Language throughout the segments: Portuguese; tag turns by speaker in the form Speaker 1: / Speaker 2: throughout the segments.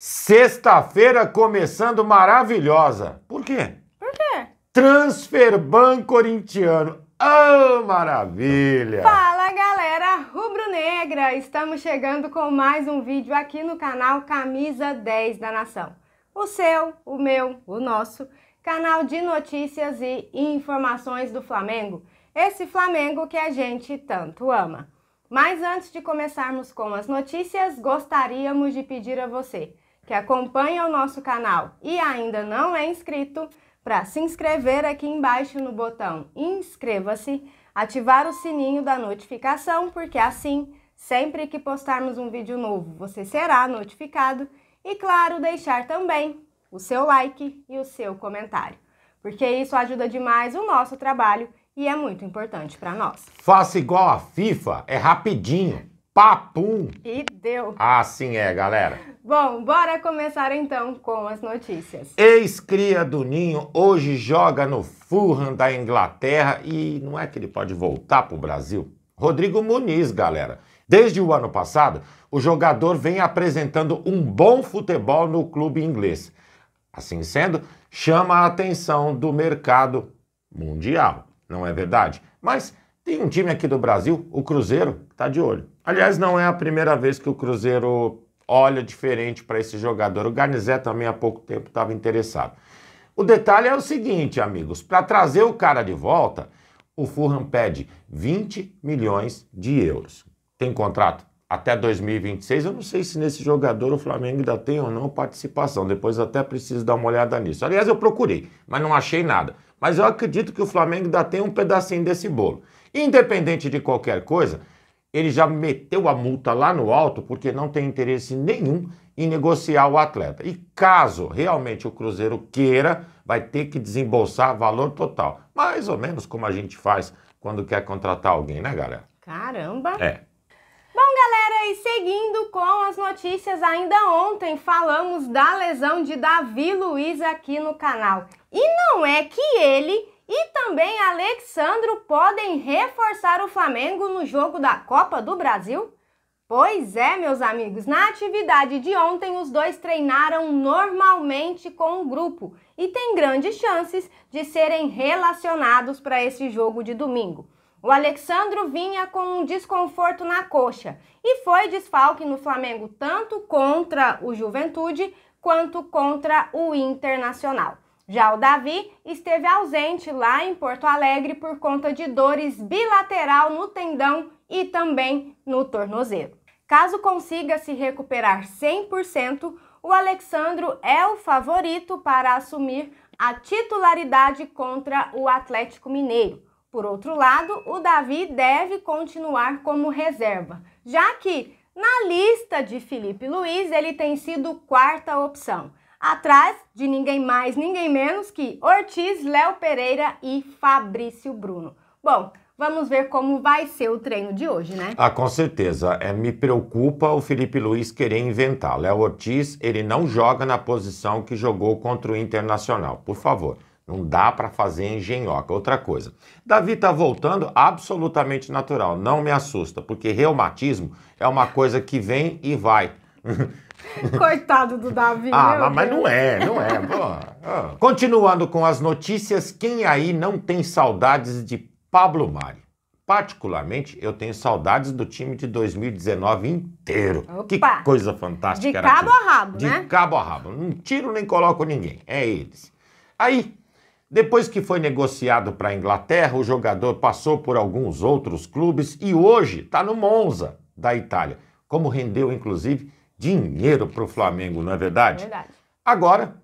Speaker 1: Sexta-feira começando maravilhosa. Por quê? Por quê? Transferban corintiano. Oh, maravilha!
Speaker 2: Fala, galera rubro-negra! Estamos chegando com mais um vídeo aqui no canal Camisa 10 da Nação. O seu, o meu, o nosso canal de notícias e informações do Flamengo. Esse Flamengo que a gente tanto ama. Mas antes de começarmos com as notícias, gostaríamos de pedir a você que acompanha o nosso canal e ainda não é inscrito, para se inscrever aqui embaixo no botão inscreva-se, ativar o sininho da notificação, porque assim, sempre que postarmos um vídeo novo, você será notificado e claro, deixar também o seu like e o seu comentário, porque isso ajuda demais o nosso trabalho e é muito importante para nós.
Speaker 1: Faça igual a FIFA, é rapidinho papum.
Speaker 2: E deu.
Speaker 1: Assim é, galera.
Speaker 2: Bom, bora começar então com as notícias.
Speaker 1: Ex-cria do Ninho hoje joga no Fulham da Inglaterra e não é que ele pode voltar para o Brasil? Rodrigo Muniz, galera. Desde o ano passado, o jogador vem apresentando um bom futebol no clube inglês. Assim sendo, chama a atenção do mercado mundial, não é verdade? Mas tem um time aqui do Brasil, o Cruzeiro, que está de olho. Aliás, não é a primeira vez que o Cruzeiro olha diferente para esse jogador. O Garnizé também há pouco tempo estava interessado. O detalhe é o seguinte, amigos: para trazer o cara de volta, o Fulham pede 20 milhões de euros. Tem contrato até 2026. Eu não sei se nesse jogador o Flamengo ainda tem ou não participação. Depois até preciso dar uma olhada nisso. Aliás, eu procurei, mas não achei nada. Mas eu acredito que o Flamengo ainda tem um pedacinho desse bolo. Independente de qualquer coisa, ele já meteu a multa lá no alto porque não tem interesse nenhum em negociar o atleta. E caso realmente o Cruzeiro queira, vai ter que desembolsar valor total. Mais ou menos como a gente faz quando quer contratar alguém, né, galera?
Speaker 2: Caramba! É. Bom, galera, e seguindo com as notícias, ainda ontem falamos da lesão de Davi Luiz aqui no canal. E não é que ele Alexandro podem reforçar o Flamengo no jogo da Copa do Brasil? Pois é, meus amigos, na atividade de ontem os dois treinaram normalmente com o grupo e tem grandes chances de serem relacionados para esse jogo de domingo. O Alexandro vinha com um desconforto na coxa e foi desfalque no Flamengo tanto contra o Juventude quanto contra o Internacional. Já o Davi esteve ausente lá em Porto Alegre por conta de dores bilateral no tendão e também no tornozelo. Caso consiga se recuperar 100%, o Alexandro é o favorito para assumir a titularidade contra o Atlético Mineiro. Por outro lado, o Davi deve continuar como reserva, já que na lista de Felipe Luiz ele tem sido quarta opção atrás de ninguém mais, ninguém menos que Ortiz, Léo Pereira e Fabrício Bruno. Bom, vamos ver como vai ser o treino de hoje, né?
Speaker 1: Ah, com certeza. É, me preocupa o Felipe Luiz querer inventar. Léo Ortiz, ele não joga na posição que jogou contra o Internacional. Por favor. Não dá para fazer engenhoca. Outra coisa, Davi tá voltando absolutamente natural. Não me assusta, porque reumatismo é uma coisa que vem e vai.
Speaker 2: Coitado do Davi. ah, mas é, Deus. não
Speaker 1: é, não é. Pô, Continuando com as notícias, quem aí não tem saudades de Pablo Mari? Particularmente, eu tenho saudades do time de 2019 inteiro. Opa. Que coisa fantástica. De era né, cabo aquilo. a rabo, de né? De cabo a rabo. Não tiro nem coloco ninguém. É eles. Aí, depois que foi negociado para a Inglaterra, o jogador passou por alguns outros clubes e hoje está no Monza, da Itália. Como rendeu, inclusive, dinheiro para o Flamengo, não é verdade? É verdade. Agora,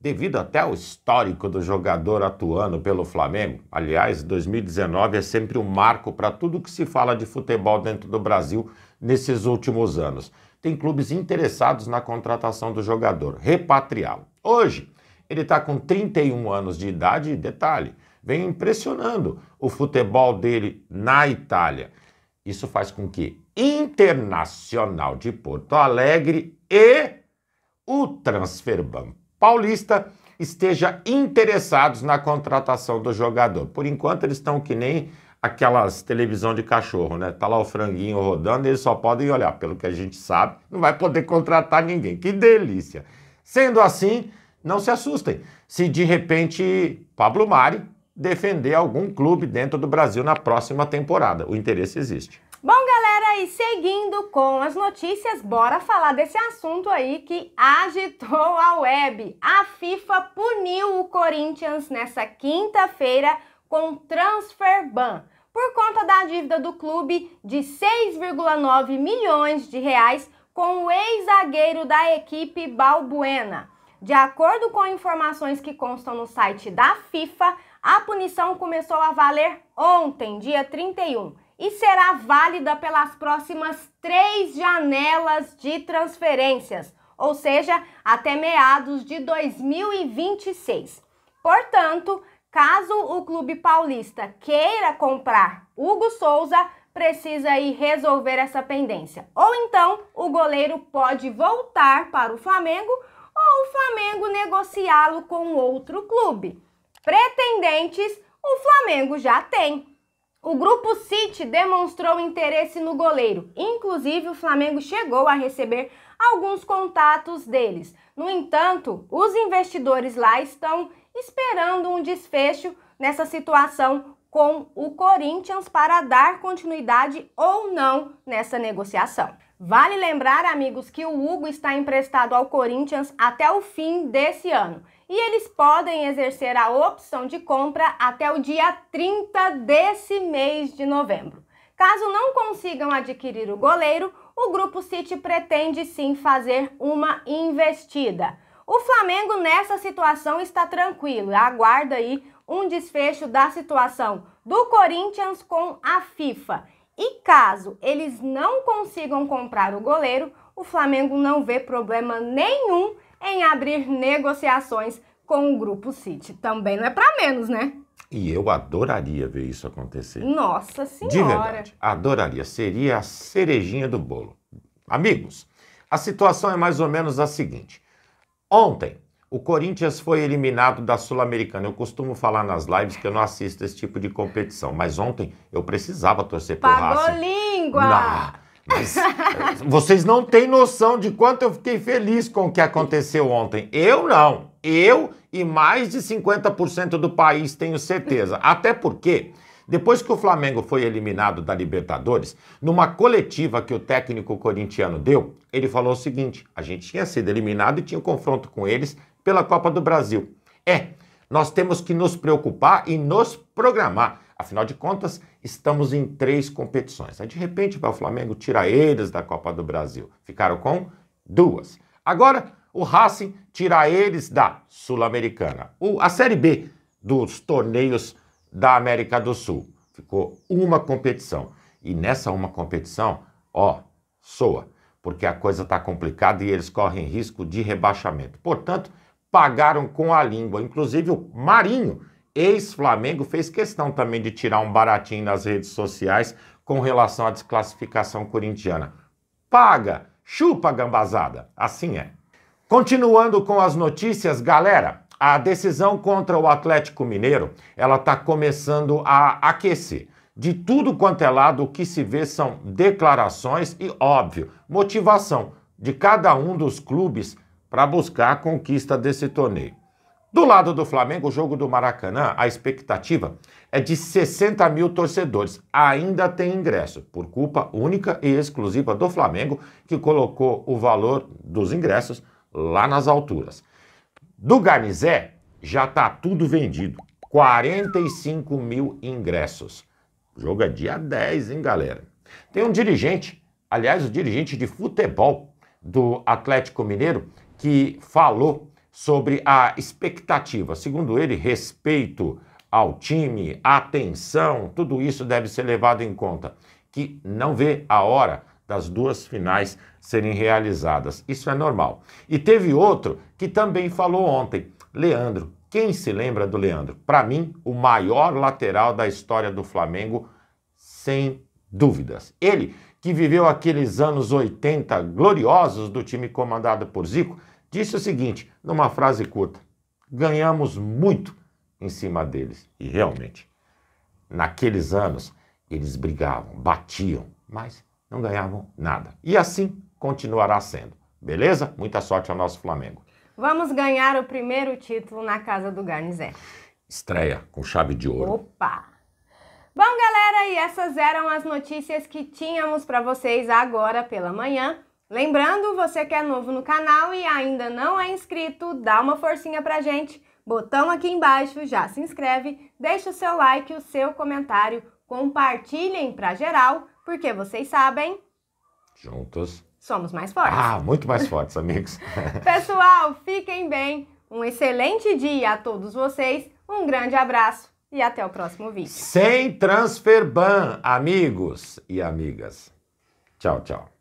Speaker 1: devido até ao histórico do jogador atuando pelo Flamengo, aliás, 2019 é sempre um marco para tudo que se fala de futebol dentro do Brasil nesses últimos anos. Tem clubes interessados na contratação do jogador, repatriá-lo. Hoje, ele está com 31 anos de idade e, detalhe, vem impressionando o futebol dele na Itália. Isso faz com que Internacional de Porto Alegre e o Transferban Paulista estejam interessados na contratação do jogador. Por enquanto eles estão que nem aquelas televisão de cachorro, né? Tá lá o franguinho rodando, eles só podem olhar, pelo que a gente sabe, não vai poder contratar ninguém. Que delícia. Sendo assim, não se assustem se de repente Pablo Mari defender algum clube dentro do Brasil na próxima temporada. O interesse existe.
Speaker 2: Bom, galera, e seguindo com as notícias, bora falar desse assunto aí que agitou a web. A FIFA puniu o Corinthians nessa quinta-feira com transfer ban por conta da dívida do clube de 6,9 milhões de reais com o ex-zagueiro da equipe Balbuena. De acordo com informações que constam no site da FIFA, a punição começou a valer ontem, dia 31, e será válida pelas próximas três janelas de transferências, ou seja, até meados de 2026. Portanto, caso o clube paulista queira comprar Hugo Souza, precisa ir resolver essa pendência. Ou então, o goleiro pode voltar para o Flamengo ou o Flamengo negociá-lo com outro clube pretendentes, o Flamengo já tem. O grupo City demonstrou interesse no goleiro, inclusive o Flamengo chegou a receber alguns contatos deles. No entanto, os investidores lá estão esperando um desfecho nessa situação com o Corinthians para dar continuidade ou não nessa negociação. Vale lembrar, amigos, que o Hugo está emprestado ao Corinthians até o fim desse ano e eles podem exercer a opção de compra até o dia 30 desse mês de novembro. Caso não consigam adquirir o goleiro, o Grupo City pretende sim fazer uma investida. O Flamengo nessa situação está tranquilo, aguarda aí um desfecho da situação do Corinthians com a FIFA. E caso eles não consigam comprar o goleiro, o Flamengo não vê problema nenhum em abrir negociações com o grupo City. Também não é para menos, né?
Speaker 1: E eu adoraria ver isso acontecer.
Speaker 2: Nossa Senhora! De verdade,
Speaker 1: adoraria. Seria a cerejinha do bolo. Amigos, a situação é mais ou menos a seguinte. Ontem, o Corinthians foi eliminado da Sul-Americana. Eu costumo falar nas lives que eu não assisto esse tipo de competição, mas ontem eu precisava torcer Pagou pro Racing.
Speaker 2: Pagou língua! Na... Mas, eh, vocês não
Speaker 1: têm noção de quanto eu fiquei feliz com o que aconteceu ontem. Eu não. Eu e mais de 50% do país tenho certeza. Até porque, depois que o Flamengo foi eliminado da Libertadores, numa coletiva que o técnico corintiano deu, ele falou o seguinte: a gente tinha sido eliminado e tinha um confronto com eles pela Copa do Brasil. É, nós temos que nos preocupar e nos programar. Afinal de contas, estamos em três competições. Aí, né? de repente, o Flamengo tira eles da Copa do Brasil. Ficaram com duas. Agora, o Racing tira eles da Sul-Americana. A Série B dos torneios da América do Sul. Ficou uma competição. E nessa uma competição, ó, soa, porque a coisa está complicada e eles correm risco de rebaixamento. Portanto, pagaram com a língua. Inclusive o Marinho ex-Flamengo fez questão também de tirar um baratinho nas redes sociais com relação à desclassificação corintiana. Paga, chupa gambazada, assim é. Continuando com as notícias, galera, a decisão contra o Atlético Mineiro, ela tá começando a aquecer. De tudo quanto é lado, o que se vê são declarações e, óbvio, motivação de cada um dos clubes para buscar a conquista desse torneio. Do lado do Flamengo, o jogo do Maracanã, a expectativa é de 60 mil torcedores. Ainda tem ingresso, por culpa única e exclusiva do Flamengo, que colocou o valor dos ingressos lá nas alturas. Do Garnizé, já está tudo vendido. 45 mil ingressos. O jogo é dia 10, hein, galera? Tem um dirigente, aliás, o dirigente de futebol do Atlético Mineiro, que falou sobre a expectativa. Segundo ele, respeito ao time, atenção, tudo isso deve ser levado em conta, que não vê a hora das duas finais serem realizadas. Isso é normal. E teve outro que também falou ontem, Leandro. Quem se lembra do Leandro? Para mim, o maior lateral da história do Flamengo, sem dúvidas. Ele que viveu aqueles anos 80 gloriosos do time comandado por Zico, disse o seguinte, numa frase curta: ganhamos muito em cima deles. E realmente, naqueles anos, eles brigavam, batiam, mas não ganhavam nada. E assim continuará sendo. Beleza? Muita sorte ao nosso Flamengo.
Speaker 2: Vamos ganhar o primeiro título na casa do Garnizé.
Speaker 1: Estreia com chave de ouro.
Speaker 2: Opa! Bom, galera, e essas eram as notícias que tínhamos para vocês agora pela manhã. Lembrando, você que é novo no canal e ainda não é inscrito, dá uma forcinha pra gente. Botão aqui embaixo, já se inscreve, deixa o seu like, o seu comentário, compartilhem pra geral, porque vocês sabem.
Speaker 1: Juntos.
Speaker 2: Somos mais fortes. Ah, muito mais fortes,
Speaker 1: amigos.
Speaker 2: Pessoal, fiquem bem. Um excelente dia a todos vocês. Um grande abraço e até o próximo vídeo. Sem
Speaker 1: transfer ban, amigos e amigas. Tchau, tchau.